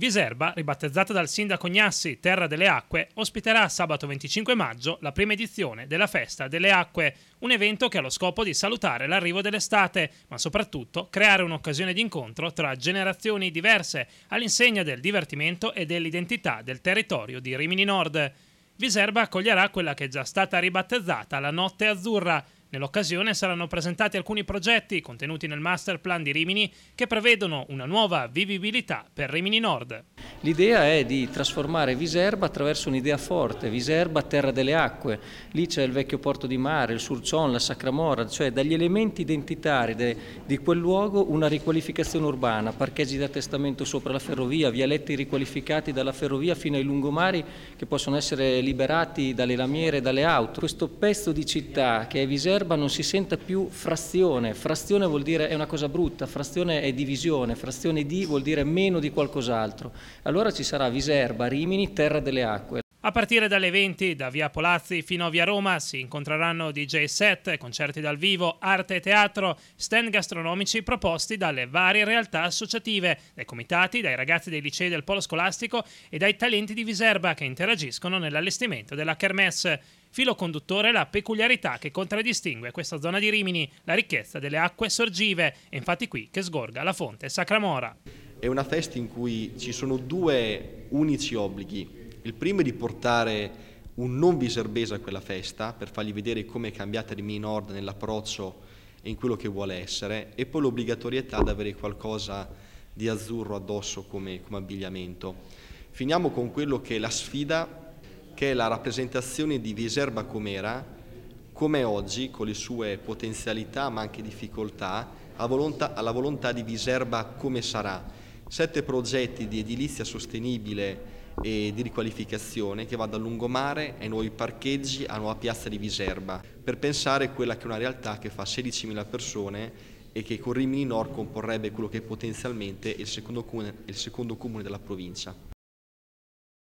Viserba, ribattezzata dal sindaco Gnassi Terra delle Acque, ospiterà sabato 25 maggio la prima edizione della Festa delle Acque, un evento che ha lo scopo di salutare l'arrivo dell'estate, ma soprattutto creare un'occasione di incontro tra generazioni diverse all'insegna del divertimento e dell'identità del territorio di Rimini Nord. Viserba accoglierà quella che è già stata ribattezzata la Notte Azzurra, Nell'occasione saranno presentati alcuni progetti contenuti nel master plan di Rimini che prevedono una nuova vivibilità per Rimini Nord. L'idea è di trasformare Viserba attraverso un'idea forte, Viserba terra delle acque, lì c'è il vecchio porto di mare, il Surcion, la Sacramora, cioè dagli elementi identitari de, di quel luogo una riqualificazione urbana, parcheggi da testamento sopra la ferrovia, vialetti riqualificati dalla ferrovia fino ai lungomari che possono essere liberati dalle lamiere e dalle auto. Questo pezzo di città che è Viserba l'erba non si senta più frazione, frazione vuol dire è una cosa brutta, frazione è divisione, frazione di vuol dire meno di qualcos'altro. Allora ci sarà Viserba, Rimini, terra delle acque. A partire dalle 20 da Via Polazzi fino a Via Roma si incontreranno DJ set, concerti dal vivo, arte e teatro, stand gastronomici proposti dalle varie realtà associative, dai comitati, dai ragazzi dei licei del polo scolastico e dai talenti di Viserba che interagiscono nell'allestimento della kermesse. Filo conduttore la peculiarità che contraddistingue questa zona di Rimini, la ricchezza delle acque sorgive, è infatti qui che sgorga la fonte Sacramora. È una festa in cui ci sono due unici obblighi il primo è di portare un non viserbese a quella festa per fargli vedere come è cambiata di Minord nell'approccio e in quello che vuole essere e poi l'obbligatorietà di avere qualcosa di azzurro addosso come, come abbigliamento. Finiamo con quello che è la sfida, che è la rappresentazione di Viserba com'era, come oggi, con le sue potenzialità ma anche difficoltà, volontà, alla volontà di Viserba come sarà. Sette progetti di edilizia sostenibile e di riqualificazione che va dal lungomare ai nuovi parcheggi alla nuova piazza di Viserba, per pensare a quella che è una realtà che fa 16.000 persone e che con Rimini Nord comporrebbe quello che è potenzialmente il secondo comune, il secondo comune della provincia.